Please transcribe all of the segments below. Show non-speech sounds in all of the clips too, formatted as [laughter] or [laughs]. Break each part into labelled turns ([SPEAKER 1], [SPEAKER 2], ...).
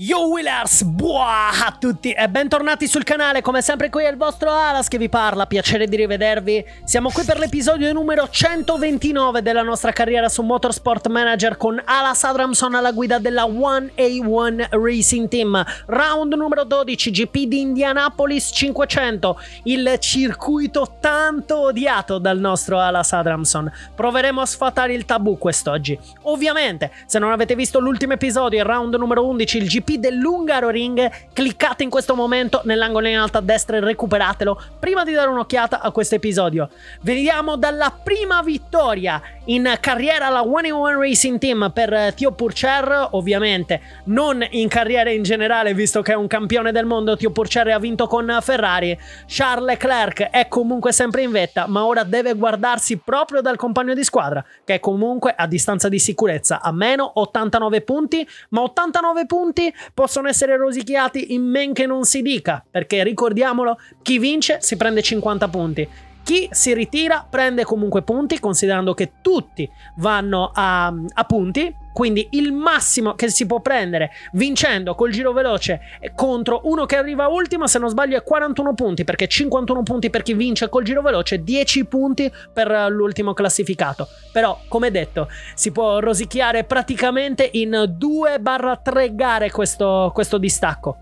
[SPEAKER 1] Yo Willers, buah a tutti e bentornati sul canale, come sempre qui è il vostro Alas che vi parla, piacere di rivedervi. Siamo qui per l'episodio numero 129 della nostra carriera su Motorsport Manager con Alas Adramson alla guida della 1A1 Racing Team. Round numero 12, GP di Indianapolis 500, il circuito tanto odiato dal nostro Alas Adramson. Proveremo a sfatare il tabù quest'oggi. Ovviamente, se non avete visto l'ultimo episodio, il round numero 11, il GP IP dell'Ungaro Ring, cliccate in questo momento nell'angolo in alto a destra e recuperatelo prima di dare un'occhiata a questo episodio. Veniamo dalla prima vittoria in carriera alla One in One Racing Team per eh, Tio Purcher, ovviamente non in carriera in generale visto che è un campione del mondo, Tio Purcher ha vinto con Ferrari, Charles Leclerc è comunque sempre in vetta ma ora deve guardarsi proprio dal compagno di squadra che è comunque a distanza di sicurezza a meno 89 punti, ma 89 punti possono essere rosicchiati in men che non si dica, perché ricordiamolo, chi vince si prende 50 punti, chi si ritira prende comunque punti, considerando che tutti vanno a, a punti. Quindi il massimo che si può prendere vincendo col giro veloce contro uno che arriva ultimo, se non sbaglio, è 41 punti, perché 51 punti per chi vince col giro veloce, 10 punti per l'ultimo classificato. Però, come detto, si può rosicchiare praticamente in 2-3 gare questo, questo distacco.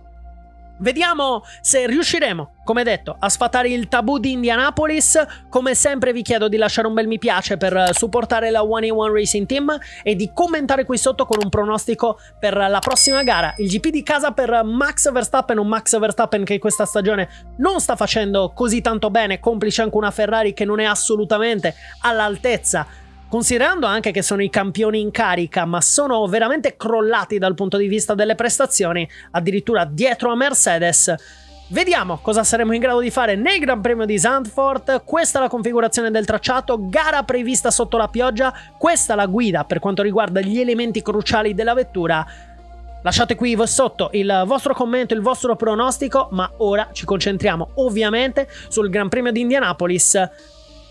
[SPEAKER 1] Vediamo se riusciremo, come detto, a sfatare il tabù di Indianapolis. Come sempre vi chiedo di lasciare un bel mi piace per eh, supportare la 1 in 1 Racing Team e di commentare qui sotto con un pronostico per la prossima gara. Il GP di casa per Max Verstappen, un Max Verstappen che questa stagione non sta facendo così tanto bene, complice anche una Ferrari che non è assolutamente all'altezza Considerando anche che sono i campioni in carica, ma sono veramente crollati dal punto di vista delle prestazioni, addirittura dietro a Mercedes. Vediamo cosa saremo in grado di fare nel Gran Premio di Zandvoort. Questa è la configurazione del tracciato, gara prevista sotto la pioggia, questa è la guida per quanto riguarda gli elementi cruciali della vettura. Lasciate qui sotto il vostro commento, il vostro pronostico, ma ora ci concentriamo ovviamente sul Gran Premio di Indianapolis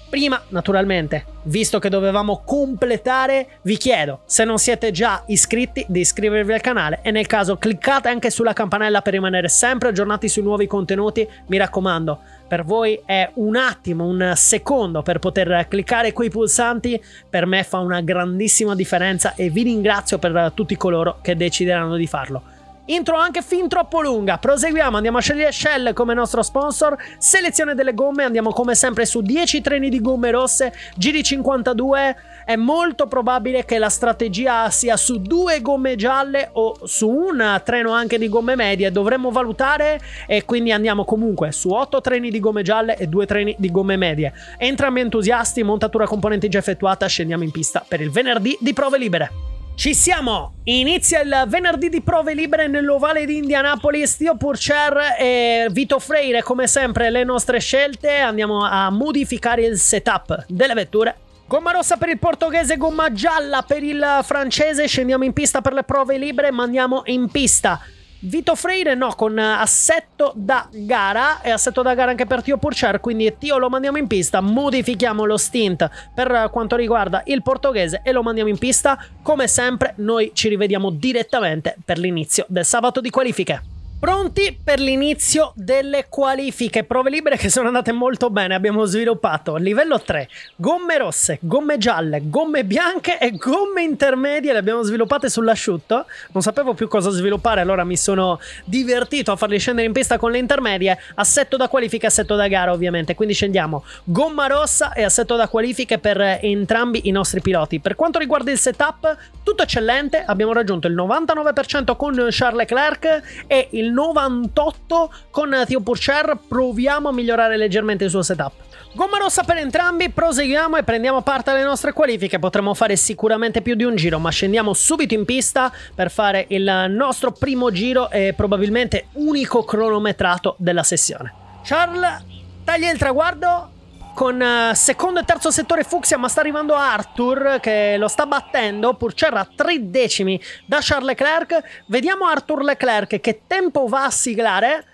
[SPEAKER 1] Prima, naturalmente, visto che dovevamo completare, vi chiedo, se non siete già iscritti, di iscrivervi al canale e nel caso cliccate anche sulla campanella per rimanere sempre aggiornati sui nuovi contenuti. Mi raccomando, per voi è un attimo, un secondo per poter cliccare quei pulsanti, per me fa una grandissima differenza e vi ringrazio per tutti coloro che decideranno di farlo. Intro anche fin troppo lunga. Proseguiamo, andiamo a scegliere Shell come nostro sponsor. Selezione delle gomme, andiamo come sempre su 10 treni di gomme rosse, giri 52. È molto probabile che la strategia sia su due gomme gialle o su un treno anche di gomme medie. Dovremmo valutare e quindi andiamo comunque su 8 treni di gomme gialle e 2 treni di gomme medie. Entrambi entusiasti, montatura componenti già effettuata, scendiamo in pista per il venerdì di prove libere. Ci siamo! Inizia il venerdì di prove libere nell'ovale di Indianapolis. Dio Purcher e Vito Freire, come sempre, le nostre scelte. Andiamo a modificare il setup delle vetture. Gomma rossa per il portoghese, gomma gialla per il francese. Scendiamo in pista per le prove libere, ma andiamo in pista Vito Freire no, con eh, assetto da gara e assetto da gara anche per Tio Purcher, quindi Tio lo mandiamo in pista, modifichiamo lo stint per quanto riguarda il portoghese e lo mandiamo in pista. Come sempre noi ci rivediamo direttamente per l'inizio del sabato di qualifiche. Pronti per l'inizio delle qualifiche, prove libere che sono andate molto bene, abbiamo sviluppato livello 3, gomme rosse, gomme gialle, gomme bianche e gomme intermedie, le abbiamo sviluppate sull'asciutto, non sapevo più cosa sviluppare, allora mi sono divertito a farli scendere in pista con le intermedie, assetto da qualifica, assetto da gara ovviamente, quindi scendiamo gomma rossa e assetto da qualifiche per eh, entrambi i nostri piloti. Per quanto riguarda il setup, tutto eccellente, abbiamo raggiunto il 99% con Charles Leclerc e il il 98 con Theo Purcher proviamo a migliorare leggermente il suo setup. Gomma rossa per entrambi, proseguiamo e prendiamo parte alle nostre qualifiche, potremmo fare sicuramente più di un giro, ma scendiamo subito in pista per fare il nostro primo giro e probabilmente unico cronometrato della sessione. Charles taglia il traguardo con eh, secondo e terzo settore Fuxia, ma sta arrivando Arthur che lo sta battendo, Purcerra a tre decimi da Charles Leclerc. Vediamo Arthur Leclerc che tempo va a siglare.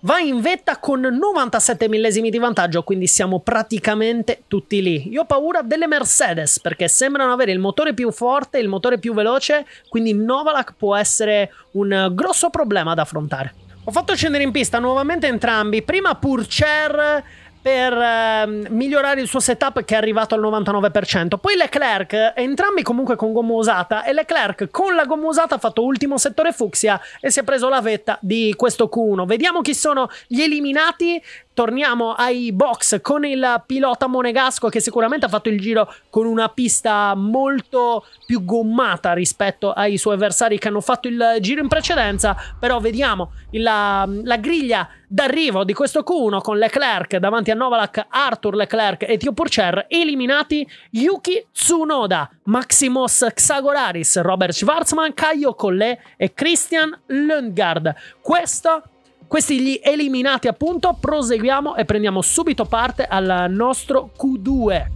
[SPEAKER 1] Va in vetta con 97 millesimi di vantaggio, quindi siamo praticamente tutti lì. Io ho paura delle Mercedes perché sembrano avere il motore più forte, il motore più veloce, quindi Novalak può essere un grosso problema da affrontare. Ho fatto scendere in pista nuovamente entrambi, prima Purcher per eh, migliorare il suo setup che è arrivato al 99%. Poi Leclerc, entrambi comunque con gomma usata, e Leclerc con la gomma usata ha fatto ultimo settore fucsia e si è preso la vetta di questo Q1. Vediamo chi sono gli eliminati torniamo ai box con il pilota monegasco che sicuramente ha fatto il giro con una pista molto più gommata rispetto ai suoi avversari che hanno fatto il giro in precedenza, però vediamo la, la griglia d'arrivo di questo Q1 con Leclerc davanti a Novalak, Arthur Leclerc e Tio Purcher, eliminati Yuki Tsunoda, Maximus Xagoraris, Robert Schwarzman, Caio Collet e Christian Lundgaard. Questo questi gli eliminati appunto, proseguiamo e prendiamo subito parte al nostro Q2.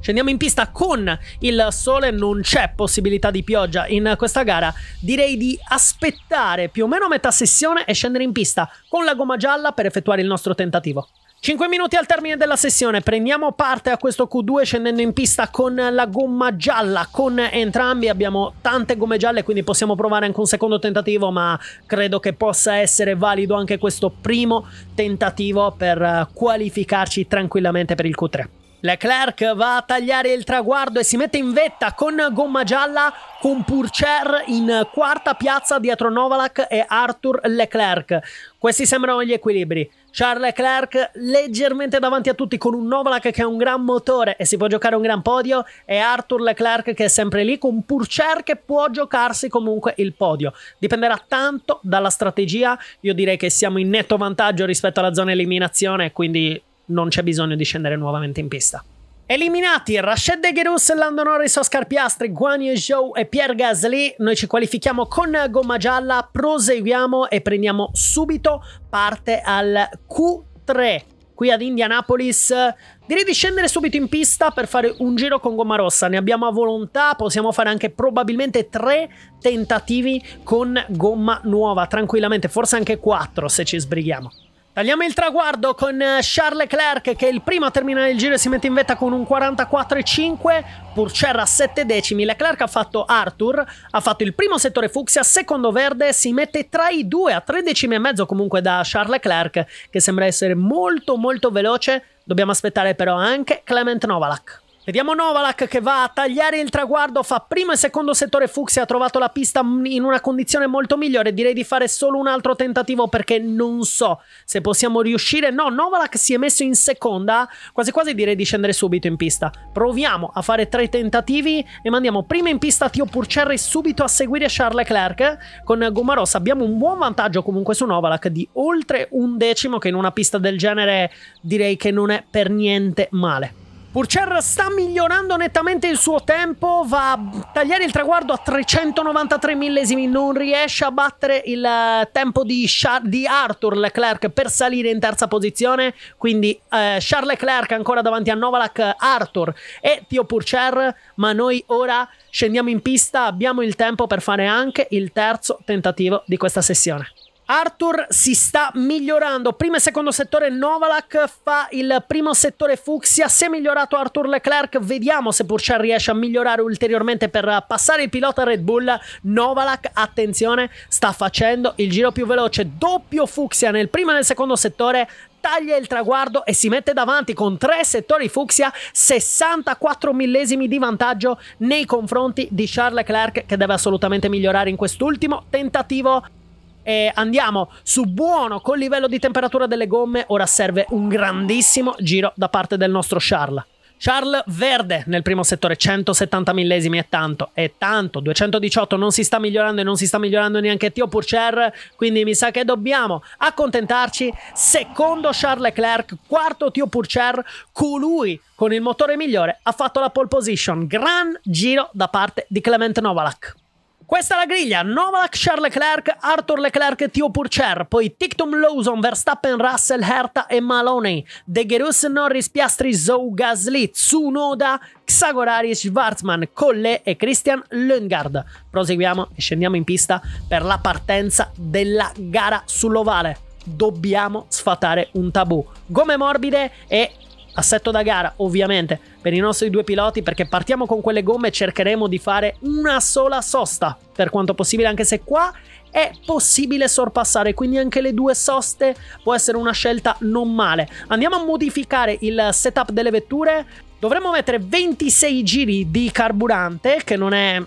[SPEAKER 1] Scendiamo in pista con il sole, non c'è possibilità di pioggia in questa gara. Direi di aspettare più o meno metà sessione e scendere in pista con la gomma gialla per effettuare il nostro tentativo. 5 minuti al termine della sessione, prendiamo parte a questo Q2 scendendo in pista con la gomma gialla, con entrambi abbiamo tante gomme gialle quindi possiamo provare anche un secondo tentativo ma credo che possa essere valido anche questo primo tentativo per eh, qualificarci tranquillamente per il Q3. Leclerc va a tagliare il traguardo e si mette in vetta con gomma gialla con Purcher in quarta piazza dietro Novalak e Arthur Leclerc. Questi sembrano gli equilibri. Charles Leclerc leggermente davanti a tutti con un Novak che è un gran motore e si può giocare un gran podio e Arthur Leclerc che è sempre lì con Purcher che può giocarsi comunque il podio. Dipenderà tanto dalla strategia, io direi che siamo in netto vantaggio rispetto alla zona eliminazione quindi non c'è bisogno di scendere nuovamente in pista. Eliminati Rashid De Gherus, Lando Norris, Oscar Piastri, Guan Zhou e Pierre Gasly, noi ci qualifichiamo con gomma gialla, proseguiamo e prendiamo subito parte al Q3 qui ad Indianapolis. Direi di scendere subito in pista per fare un giro con gomma rossa, ne abbiamo a volontà, possiamo fare anche probabilmente tre tentativi con gomma nuova, tranquillamente, forse anche quattro se ci sbrighiamo. Tagliamo il traguardo con eh, Charles Leclerc che è il primo a terminare il giro e si mette in vetta con un 44,5, a 7 decimi, Leclerc ha fatto Arthur, ha fatto il primo settore fucsia, secondo verde, si mette tra i due a 3 decimi e mezzo comunque da Charles Leclerc che sembra essere molto molto veloce, dobbiamo aspettare però anche Clement Novalak. Vediamo Novalak che va a tagliare il traguardo, fa primo e secondo settore Fuxia, ha trovato la pista in una condizione molto migliore, direi di fare solo un altro tentativo perché non so se possiamo riuscire, no Novalak si è messo in seconda, quasi quasi direi di scendere subito in pista, proviamo a fare tre tentativi e mandiamo prima in pista Tio Purcerri subito a seguire Charles Leclerc con Gomma Rossa, abbiamo un buon vantaggio comunque su Novalak di oltre un decimo che in una pista del genere direi che non è per niente male. Purcher sta migliorando nettamente il suo tempo, va a tagliare il traguardo a 393 millesimi, non riesce a battere il eh, tempo di, Char di Arthur Leclerc per salire in terza posizione, quindi eh, Charles Leclerc ancora davanti a Novalak, Arthur e Tio Purcher, ma noi ora scendiamo in pista, abbiamo il tempo per fare anche il terzo tentativo di questa sessione. Arthur si sta migliorando. Primo e secondo settore Novalak fa il primo settore Fuxia. Si è migliorato Arthur Leclerc. Vediamo se Purcell riesce a migliorare ulteriormente per passare il pilota Red Bull. Novalak, attenzione, sta facendo il giro più veloce. Doppio Fuxia nel primo e nel secondo settore taglia il traguardo e si mette davanti con tre settori fucsia, 64 millesimi di vantaggio nei confronti di Charles Leclerc che deve assolutamente migliorare in quest'ultimo tentativo e andiamo su buono col livello di temperatura delle gomme. Ora serve un grandissimo giro da parte del nostro Charles. Charles Verde nel primo settore, 170 millesimi è tanto, è tanto, 218 non si sta migliorando e non si sta migliorando neanche Tio Purcher, quindi mi sa che dobbiamo accontentarci, secondo Charles Leclerc, quarto Tio Purcher, colui con il motore migliore ha fatto la pole position, gran giro da parte di Clement Novalak. Questa è la griglia, Novalak, Charles Leclerc, Arthur Leclerc, Theo Purcher, poi Tictum Lawson, Verstappen, Russell, Hertha e Maloney, De Gerus, Norris, Piastri, Zou, Gasly, Tsunoda, Xagorari, Schwarzman, Colle e Christian Lundgaard. Proseguiamo e scendiamo in pista per la partenza della gara sull'ovale dobbiamo sfatare un tabù. Gomme morbide e Assetto da gara, ovviamente, per i nostri due piloti, perché partiamo con quelle gomme e cercheremo di fare una sola sosta, per quanto possibile, anche se qua è possibile sorpassare, quindi anche le due soste può essere una scelta non male. Andiamo a modificare il setup delle vetture. Dovremmo mettere 26 giri di carburante, che non è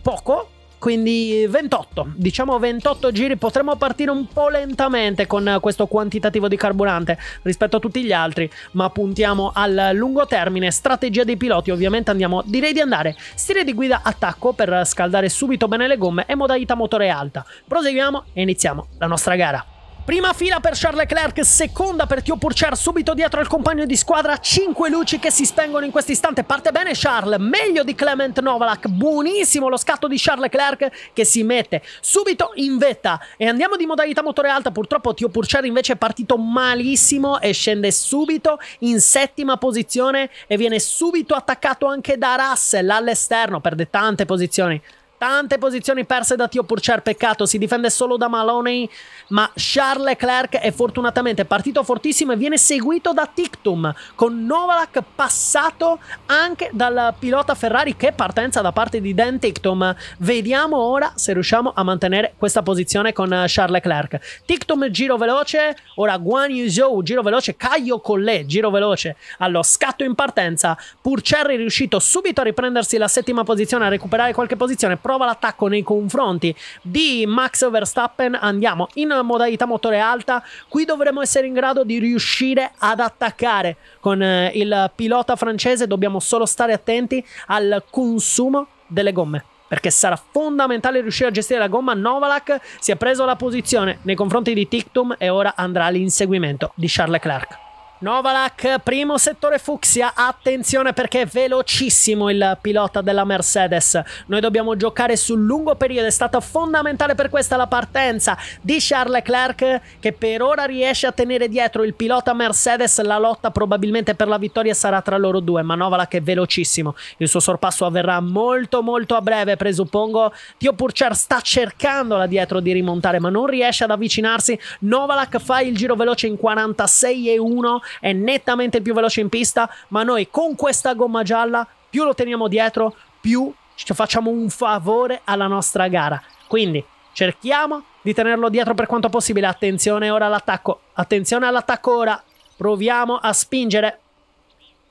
[SPEAKER 1] poco, quindi 28, diciamo 28 giri, potremmo partire un po' lentamente con questo quantitativo di carburante rispetto a tutti gli altri, ma puntiamo al lungo termine, strategia dei piloti, ovviamente andiamo, direi di andare, stile di guida attacco per scaldare subito bene le gomme e modalità motore alta. Proseguiamo e iniziamo la nostra gara. Prima fila per Charles Leclerc, seconda per Tio Purcher, subito dietro al compagno di squadra, cinque luci che si spengono in questo istante, parte bene Charles, meglio di Clement Novalak, buonissimo lo scatto di Charles Leclerc che si mette subito in vetta e andiamo di modalità motore alta, purtroppo Tio Purcher invece è partito malissimo e scende subito in settima posizione e viene subito attaccato anche da Russell all'esterno, perde tante posizioni Tante posizioni perse da Tio Purcher, peccato, si difende solo da Maloney, ma Charles Leclerc è fortunatamente partito fortissimo e viene seguito da Tictum, con Novalak passato anche dal pilota Ferrari, che partenza da parte di Dan Tictum. Vediamo ora se riusciamo a mantenere questa posizione con Charles Leclerc. Tictum giro veloce, ora Guan Yu Zhou giro veloce, Caio Collet giro veloce allo scatto in partenza. Purcher è riuscito subito a riprendersi la settima posizione, a recuperare qualche posizione, prova l'attacco nei confronti di Max Verstappen. Andiamo in modalità motore alta. Qui dovremo essere in grado di riuscire ad attaccare con eh, il pilota francese. Dobbiamo solo stare attenti al consumo delle gomme perché sarà fondamentale riuscire a gestire la gomma. Novalak si è preso la posizione nei confronti di Tictum e ora andrà all'inseguimento di Charles Clark. Novalak, primo settore fucsia, attenzione perché è velocissimo il pilota della Mercedes. Noi dobbiamo giocare sul lungo periodo, è stata fondamentale per questa la partenza di Charles Leclerc che per ora riesce a tenere dietro il pilota Mercedes. La lotta probabilmente per la vittoria sarà tra loro due, ma Novalak è velocissimo. Il suo sorpasso avverrà molto molto a breve, presuppongo. Tio Purcher sta cercando là dietro di rimontare, ma non riesce ad avvicinarsi. Novalak fa il giro veloce in 46 e 1 è nettamente il più veloce in pista, ma noi con questa gomma gialla più lo teniamo dietro, più facciamo un favore alla nostra gara. Quindi cerchiamo di tenerlo dietro per quanto possibile. Attenzione ora all'attacco, attenzione all'attacco ora. Proviamo a spingere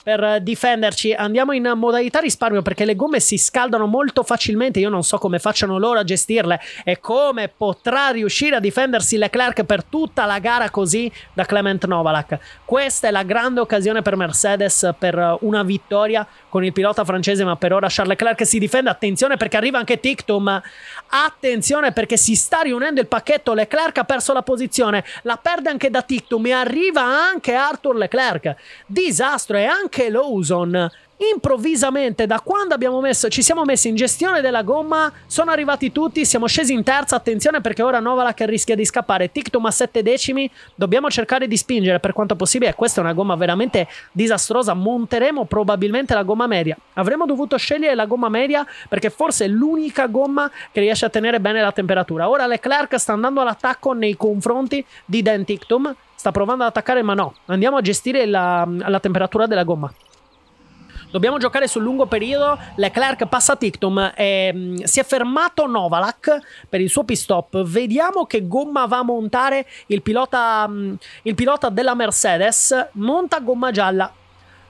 [SPEAKER 1] per difenderci andiamo in modalità risparmio perché le gomme si scaldano molto facilmente io non so come facciano loro a gestirle e come potrà riuscire a difendersi Leclerc per tutta la gara così da Clement Novalak questa è la grande occasione per Mercedes per una vittoria con il pilota francese ma per ora Charles Leclerc si difende attenzione perché arriva anche Tictum attenzione perché si sta riunendo il pacchetto Leclerc ha perso la posizione la perde anche da Tictum e arriva anche Arthur Leclerc disastro e anche anche Lawson improvvisamente da quando abbiamo messo, ci siamo messi in gestione della gomma sono arrivati tutti siamo scesi in terza attenzione perché ora Novalak rischia di scappare Tictum a 7 decimi dobbiamo cercare di spingere per quanto possibile questa è una gomma veramente disastrosa monteremo probabilmente la gomma media avremmo dovuto scegliere la gomma media perché forse è l'unica gomma che riesce a tenere bene la temperatura ora Leclerc sta andando all'attacco nei confronti di Dan Tictum sta provando ad attaccare, ma no. Andiamo a gestire la, la temperatura della gomma. Dobbiamo giocare sul lungo periodo. Leclerc passa Tictum. E, mm, si è fermato Novalak per il suo pit stop. Vediamo che gomma va a montare il pilota, mm, il pilota della Mercedes. Monta gomma gialla.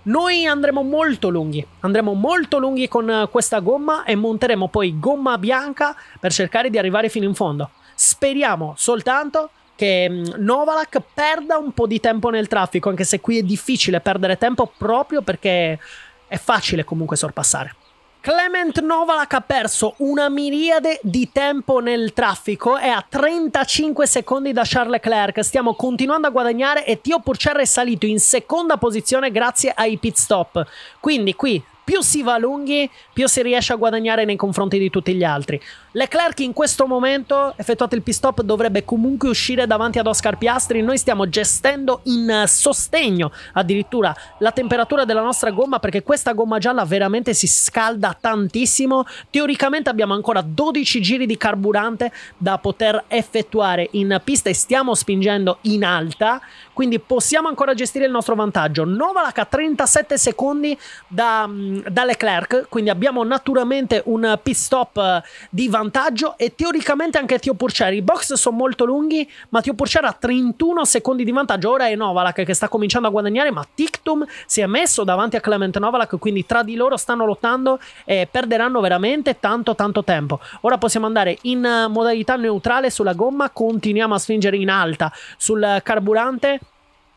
[SPEAKER 1] Noi andremo molto lunghi, andremo molto lunghi con eh, questa gomma e monteremo poi gomma bianca per cercare di arrivare fino in fondo. Speriamo soltanto che mm, Novalak perda un po' di tempo nel traffico, anche se qui è difficile perdere tempo proprio perché è facile comunque sorpassare. Clement Novalak ha perso una miriade di tempo nel traffico, è a 35 secondi da Charles Leclerc, stiamo continuando a guadagnare e Tio Purcher è salito in seconda posizione grazie ai pit stop. Quindi qui più si va lunghi, più si riesce a guadagnare nei confronti di tutti gli altri. Leclerc in questo momento, effettuato il pit stop, dovrebbe comunque uscire davanti ad Oscar Piastri. Noi stiamo gestendo in sostegno addirittura la temperatura della nostra gomma perché questa gomma gialla veramente si scalda tantissimo. Teoricamente abbiamo ancora 12 giri di carburante da poter effettuare in pista e stiamo spingendo in alta. Quindi possiamo ancora gestire il nostro vantaggio. Novalak a 37 secondi da, mm, da Leclerc, quindi abbiamo naturalmente un pit stop eh, di vantaggio e teoricamente anche Tio Purcell. I box sono molto lunghi, ma Tio Purcell ha 31 secondi di vantaggio. Ora è Novalak che sta cominciando a guadagnare, ma Tictum si è messo davanti a Clement Novalak, quindi tra di loro stanno lottando e perderanno veramente tanto tanto tempo. Ora possiamo andare in eh, modalità neutrale sulla gomma, continuiamo a spingere in alta sul eh, carburante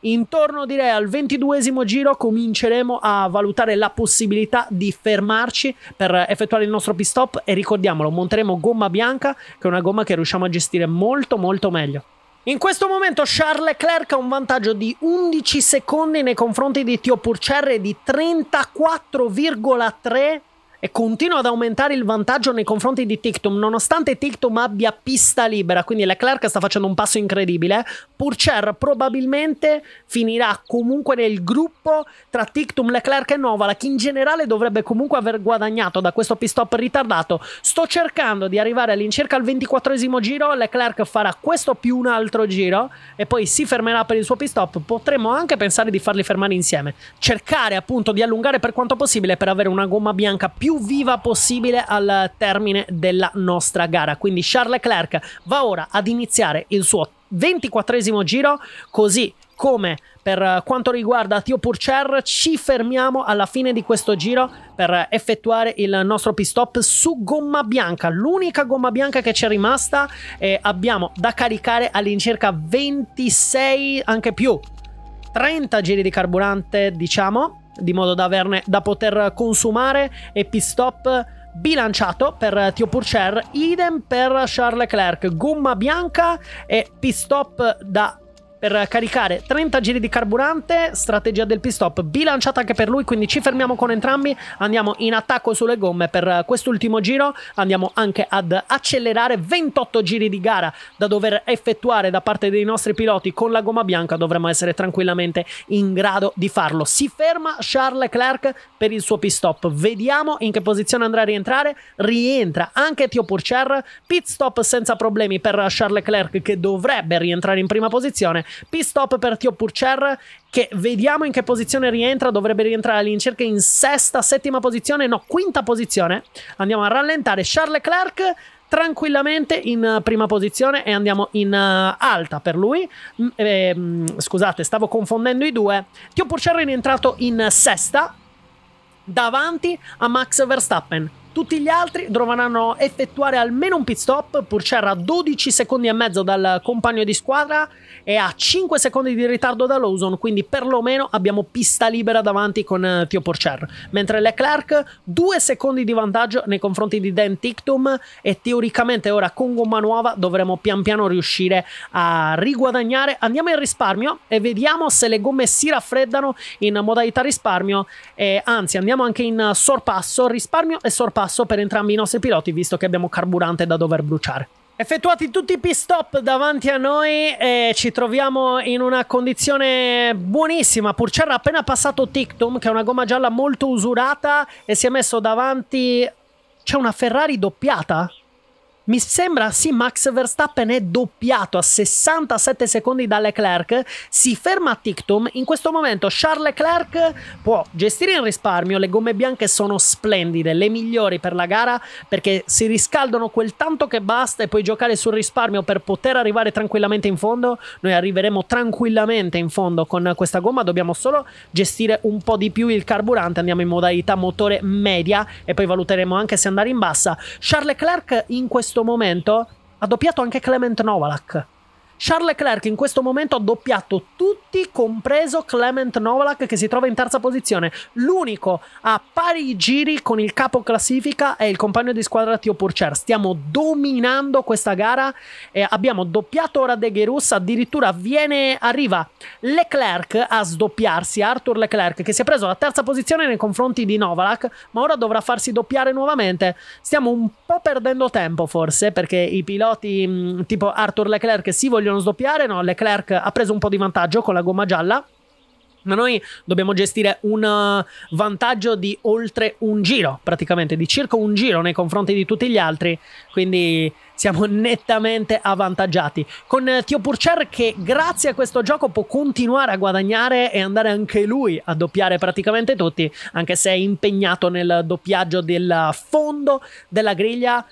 [SPEAKER 1] Intorno direi al ventiduesimo giro cominceremo a valutare la possibilità di fermarci per effettuare il nostro pit stop e ricordiamolo, monteremo gomma bianca che è una gomma che riusciamo a gestire molto molto meglio. In questo momento Charles Leclerc ha un vantaggio di 11 secondi nei confronti di Tio Purcher di 34,3 e continua ad aumentare il vantaggio nei confronti di Tictum, nonostante Tictum abbia pista libera, quindi Leclerc sta facendo un passo incredibile, Purcher probabilmente finirà comunque nel gruppo tra Tictum, Leclerc e Novala, che in generale dovrebbe comunque aver guadagnato da questo pit stop ritardato. Sto cercando di arrivare all'incirca al 24 giro, Leclerc farà questo più un altro giro e poi si fermerà per il suo pit stop, potremmo anche pensare di farli fermare insieme, cercare appunto di allungare per quanto possibile per avere una gomma bianca più viva possibile al termine della nostra gara. Quindi Charles Leclerc va ora ad iniziare il suo 24 giro, così come per eh, quanto riguarda Tio Purcher ci fermiamo alla fine di questo giro per effettuare il nostro pit stop su gomma bianca, l'unica gomma bianca che ci è rimasta e abbiamo da caricare all'incirca 26 anche più 30 giri di carburante diciamo di modo da, averne, da poter consumare e pit stop bilanciato per Tio Purcher, idem per Charles Leclerc, gomma bianca e pit stop da per caricare 30 giri di carburante, strategia del pit stop bilanciata anche per lui, quindi ci fermiamo con entrambi, andiamo in attacco sulle gomme per quest'ultimo giro, andiamo anche ad accelerare 28 giri di gara da dover effettuare da parte dei nostri piloti con la gomma bianca, dovremmo essere tranquillamente in grado di farlo. Si ferma Charles Leclerc per il suo pit stop, vediamo in che posizione andrà a rientrare, rientra anche Tio Purcher, pit stop senza problemi per Charles Leclerc che dovrebbe rientrare in prima posizione Pit stop per Tio Purcher che vediamo in che posizione rientra, dovrebbe rientrare all'incirca in sesta, settima posizione, no, quinta posizione. Andiamo a rallentare Charles Leclerc tranquillamente in eh, prima posizione e andiamo in uh, alta per lui. Mm, eh, scusate, stavo confondendo i due. Tio Purcell è rientrato in sesta davanti a Max Verstappen. Tutti gli altri dovranno effettuare almeno un pit stop, Purcher a 12 secondi e mezzo dal compagno di squadra e a 5 secondi di ritardo da Lawson, quindi perlomeno abbiamo pista libera davanti con eh, Tio Purcher, mentre Leclerc 2 secondi di vantaggio nei confronti di Dan Tictum e teoricamente ora con gomma nuova dovremo pian piano riuscire a riguadagnare. Andiamo in risparmio e vediamo se le gomme si raffreddano in modalità risparmio, e anzi andiamo anche in sorpasso, risparmio e sorpasso basso per entrambi i nostri piloti, visto che abbiamo carburante da dover bruciare. Effettuati tutti i pit stop davanti a noi, e ci troviamo in una condizione buonissima. pur c'era appena passato Tictum, che è una gomma gialla molto usurata, e si è messo davanti. C'è una Ferrari doppiata? Mi sembra sì, Max Verstappen è doppiato a 67 secondi da Leclerc, si ferma a Tictum, in questo momento Charles Leclerc può gestire il risparmio, le gomme bianche sono splendide, le migliori per la gara perché si riscaldano quel tanto che basta e puoi giocare sul risparmio per poter arrivare tranquillamente in fondo, noi arriveremo tranquillamente in fondo con questa gomma, dobbiamo solo gestire un po' di più il carburante, andiamo in modalità motore media e poi valuteremo anche se andare in bassa. Charles Leclerc in questo questo momento ha doppiato anche Clement Novalak Charles Leclerc in questo momento ha doppiato tutti, compreso Clement Novalak che si trova in terza posizione. L'unico a pari giri con il capo classifica è il compagno di squadra Tio Purcher. Stiamo dominando questa gara e abbiamo doppiato ora De Gherus, addirittura viene, arriva Leclerc a sdoppiarsi, Arthur Leclerc che si è preso la terza posizione nei confronti di Novalak, ma ora dovrà farsi doppiare nuovamente. Stiamo un po' perdendo tempo forse perché i piloti tipo Arthur Leclerc si vogliono vogliono sdoppiare, no, Leclerc ha preso un po' di vantaggio con la gomma gialla, ma noi dobbiamo gestire un eh, vantaggio di oltre un giro, praticamente di circa un giro nei confronti di tutti gli altri, quindi siamo [laughs] nettamente avvantaggiati. Con eh, Tio Purcher che grazie a questo gioco può continuare a guadagnare e andare anche lui a doppiare praticamente tutti, anche se è impegnato nel doppiaggio del fondo della griglia.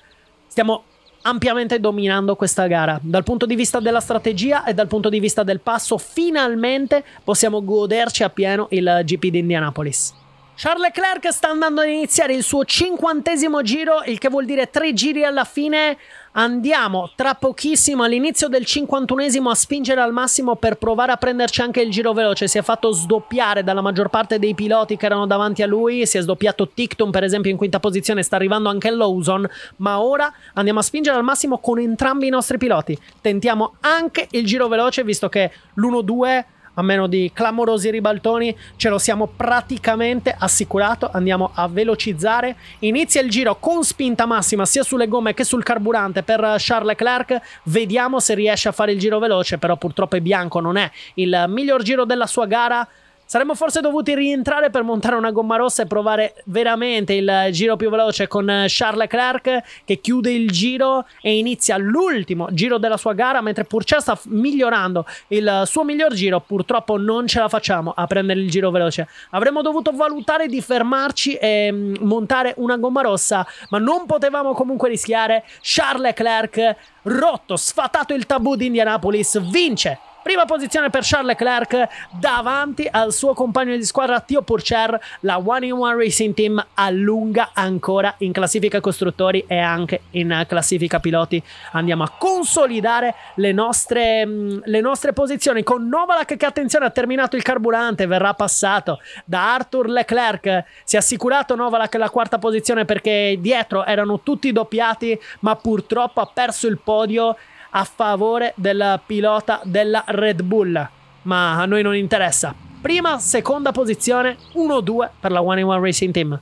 [SPEAKER 1] Stiamo ampiamente dominando questa gara. Dal punto di vista della strategia e dal punto di vista del passo, finalmente possiamo goderci appieno il GP di Indianapolis. Charles Leclerc sta andando ad iniziare il suo cinquantesimo giro, il che vuol dire tre giri alla fine Andiamo tra pochissimo all'inizio del 51esimo a spingere al massimo per provare a prenderci anche il giro veloce. Si è fatto sdoppiare dalla maggior parte dei piloti che erano davanti a lui. Si è sdoppiato Ticton, per esempio, in quinta posizione. Sta arrivando anche Lawson. Ma ora andiamo a spingere al massimo con entrambi i nostri piloti. Tentiamo anche il giro veloce, visto che l'1-2 a meno di clamorosi ribaltoni, ce lo siamo praticamente assicurato. Andiamo a velocizzare. Inizia il giro con spinta massima sia sulle gomme che sul carburante per Charles Leclerc. Vediamo se riesce a fare il giro veloce, però purtroppo è bianco, non è il miglior giro della sua gara. Saremmo forse dovuti rientrare per montare una gomma rossa e provare veramente il giro più veloce con eh, Charles Clark che chiude il giro e inizia l'ultimo giro della sua gara mentre Purcell sta migliorando il suo miglior giro. Purtroppo non ce la facciamo a prendere il giro veloce. Avremmo dovuto valutare di fermarci e mm, montare una gomma rossa, ma non potevamo comunque rischiare. Charles Clark rotto, sfatato il tabù di Indianapolis, vince Prima posizione per Charles Leclerc davanti al suo compagno di squadra Tio Purcher. La One in One Racing Team allunga ancora in classifica costruttori e anche in classifica piloti. Andiamo a consolidare le nostre, mm, le nostre posizioni con Novalak che attenzione ha terminato il carburante, verrà passato da Arthur Leclerc. Si è assicurato Novalak la quarta posizione perché dietro erano tutti doppiati ma purtroppo ha perso il podio a favore del pilota della Red Bull, ma a noi non interessa. Prima, seconda posizione, 1-2 per la One One Racing Team.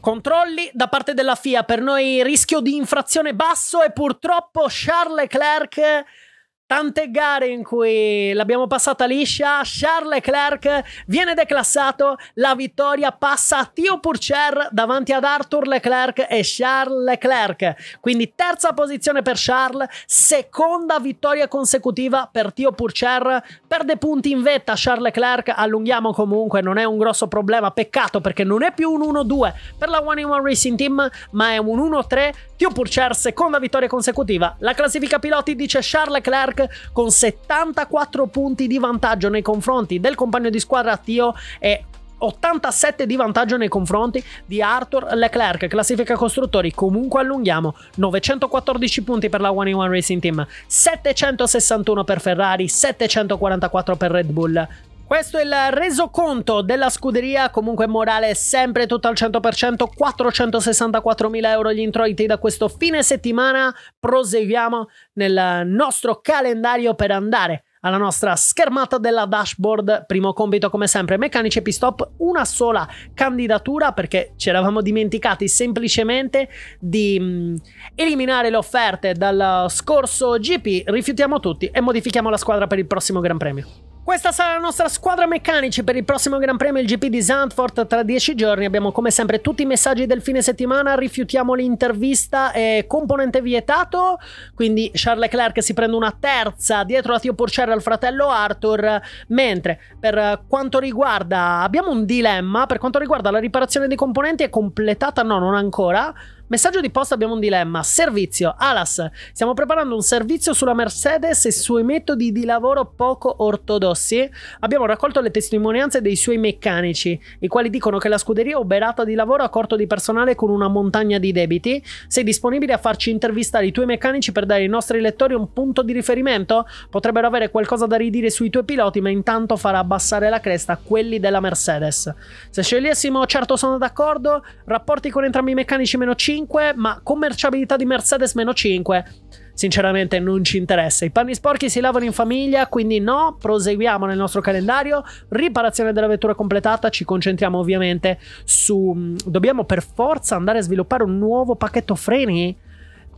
[SPEAKER 1] Controlli da parte della FIA, per noi rischio di infrazione basso e purtroppo Charles Leclerc Tante gare in cui l'abbiamo passata liscia, Charles Leclerc viene declassato, la vittoria passa a Tio Purcher davanti ad Arthur Leclerc e Charles Leclerc. Quindi terza posizione per Charles, seconda vittoria consecutiva per Tio Purcher, perde punti in vetta Charles Leclerc, allunghiamo comunque, non è un grosso problema, peccato perché non è più un 1-2 per la One in One Racing Team, ma è un 1-3. Tio Purcher seconda vittoria consecutiva. La classifica piloti dice Charles Leclerc con 74 punti di vantaggio nei confronti del compagno di squadra Tio e 87 di vantaggio nei confronti di Arthur Leclerc. Classifica costruttori comunque allunghiamo. 914 punti per la One in One Racing Team, 761 per Ferrari, 744 per Red Bull, questo è il resoconto della scuderia, comunque morale sempre tutto al 100%, 464.000 euro gli introiti da questo fine settimana. Proseguiamo nel nostro calendario per andare alla nostra schermata della dashboard. Primo compito come sempre, meccanici e pistop, una sola candidatura perché ci eravamo dimenticati semplicemente di mm, eliminare le offerte dal scorso GP, rifiutiamo tutti e modifichiamo la squadra per il prossimo Gran Premio. Questa sarà la nostra squadra meccanici per il prossimo Gran Premio il GP di Zandvoort tra dieci giorni. Abbiamo come sempre tutti i messaggi del fine settimana, rifiutiamo l'intervista e componente vietato, quindi Charles Leclerc si prende una terza dietro la Tio Porcere al fratello Arthur, mentre per quanto riguarda abbiamo un dilemma, per quanto riguarda la riparazione dei componenti è completata, no, non ancora Messaggio di posta abbiamo un dilemma. Servizio. Alas, stiamo preparando un servizio sulla Mercedes e i suoi metodi di lavoro poco ortodossi. Abbiamo raccolto le testimonianze dei suoi meccanici, i quali dicono che la scuderia è oberata di lavoro a corto di personale con una montagna di debiti. Sei disponibile a farci intervistare i tuoi meccanici per dare ai nostri lettori un punto di riferimento? Potrebbero avere qualcosa da ridire sui tuoi piloti, ma intanto farà abbassare la cresta quelli della Mercedes. Se scegliessimo, certo sono d'accordo, rapporti con entrambi i meccanici meno 5 5, ma commerciabilità di Mercedes meno 5 sinceramente non ci interessa. I panni sporchi si lavano in famiglia, quindi no, proseguiamo nel nostro calendario. Riparazione della vettura completata, ci concentriamo ovviamente su... Mm, dobbiamo per forza andare a sviluppare un nuovo pacchetto freni?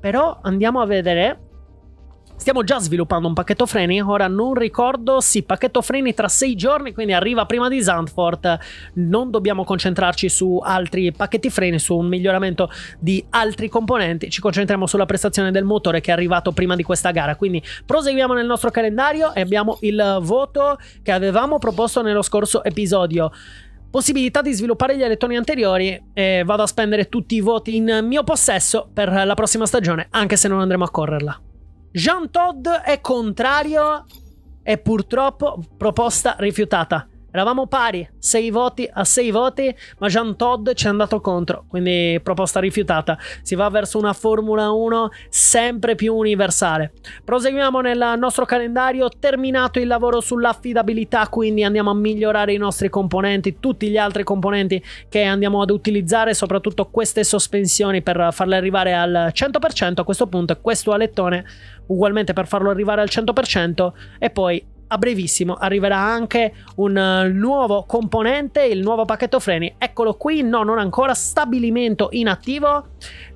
[SPEAKER 1] Però andiamo a vedere Stiamo già sviluppando un pacchetto freni, ora non ricordo, sì, pacchetto freni tra sei giorni, quindi arriva prima di Zandfort. non dobbiamo concentrarci su altri pacchetti freni, su un miglioramento di altri componenti, ci concentriamo sulla prestazione del motore che è arrivato prima di questa gara, quindi proseguiamo nel nostro calendario e abbiamo il voto che avevamo proposto nello scorso episodio possibilità di sviluppare gli alettoni anteriori e vado a spendere tutti i voti in mio possesso per la prossima stagione, anche se non andremo a correrla. Jean Todd è contrario e purtroppo proposta rifiutata. Eravamo pari, 6 voti a 6 voti, ma Jean Todd ci è andato contro, quindi proposta rifiutata. Si va verso una Formula 1 sempre più universale. Proseguiamo nel nostro calendario, terminato il lavoro sull'affidabilità, quindi andiamo a migliorare i nostri componenti, tutti gli altri componenti che andiamo ad utilizzare, soprattutto queste sospensioni per farle arrivare al 100%. A questo punto questo alettone ugualmente per farlo arrivare al 100% e poi a brevissimo arriverà anche un eh, nuovo componente, il nuovo pacchetto freni. Eccolo qui, no, non ancora, stabilimento inattivo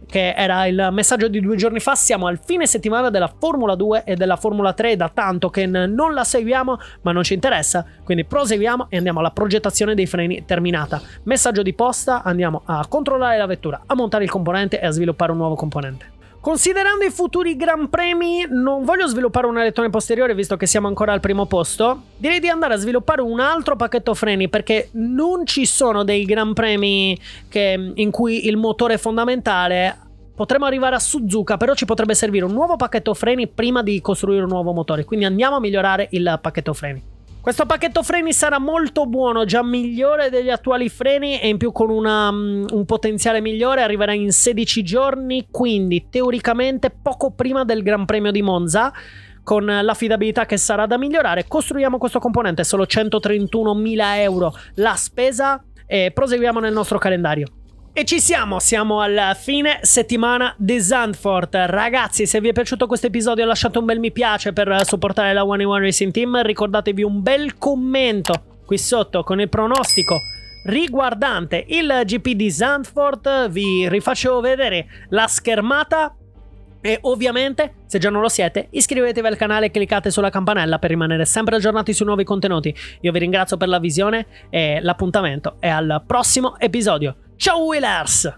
[SPEAKER 1] che era il messaggio di due giorni fa, siamo al fine settimana della Formula 2 e della Formula 3 da tanto che non la seguiamo ma non ci interessa, quindi proseguiamo e andiamo alla progettazione dei freni terminata. Messaggio di posta, andiamo a controllare la vettura, a montare il componente e a sviluppare un nuovo componente. Considerando i futuri Gran Premi, non voglio sviluppare un alettone posteriore visto che siamo ancora al primo posto. Direi di andare a sviluppare un altro pacchetto freni perché non ci sono dei Gran Premi che, in cui il motore è fondamentale. Potremmo arrivare a Suzuka, però ci potrebbe servire un nuovo pacchetto freni prima di costruire un nuovo motore. Quindi andiamo a migliorare il pacchetto freni. Questo pacchetto freni sarà molto buono, già migliore degli attuali freni e in più con una, mm, un potenziale migliore arriverà in 16 giorni, quindi teoricamente poco prima del Gran Premio di Monza. Con l'affidabilità che sarà da migliorare, costruiamo questo componente, solo 131.000 euro la spesa e proseguiamo nel nostro calendario. E ci siamo, siamo al fine settimana di Zandfort. Ragazzi, se vi è piaciuto questo episodio lasciate un bel mi piace per supportare la One One Racing Team. Ricordatevi un bel commento qui sotto con il pronostico riguardante il GP di Zandfort. Vi rifaccio vedere la schermata e ovviamente, se già non lo siete, iscrivetevi al canale e cliccate sulla campanella per rimanere sempre aggiornati sui nuovi contenuti. Io vi ringrazio per la visione e l'appuntamento e al prossimo episodio. Ciao Whalers!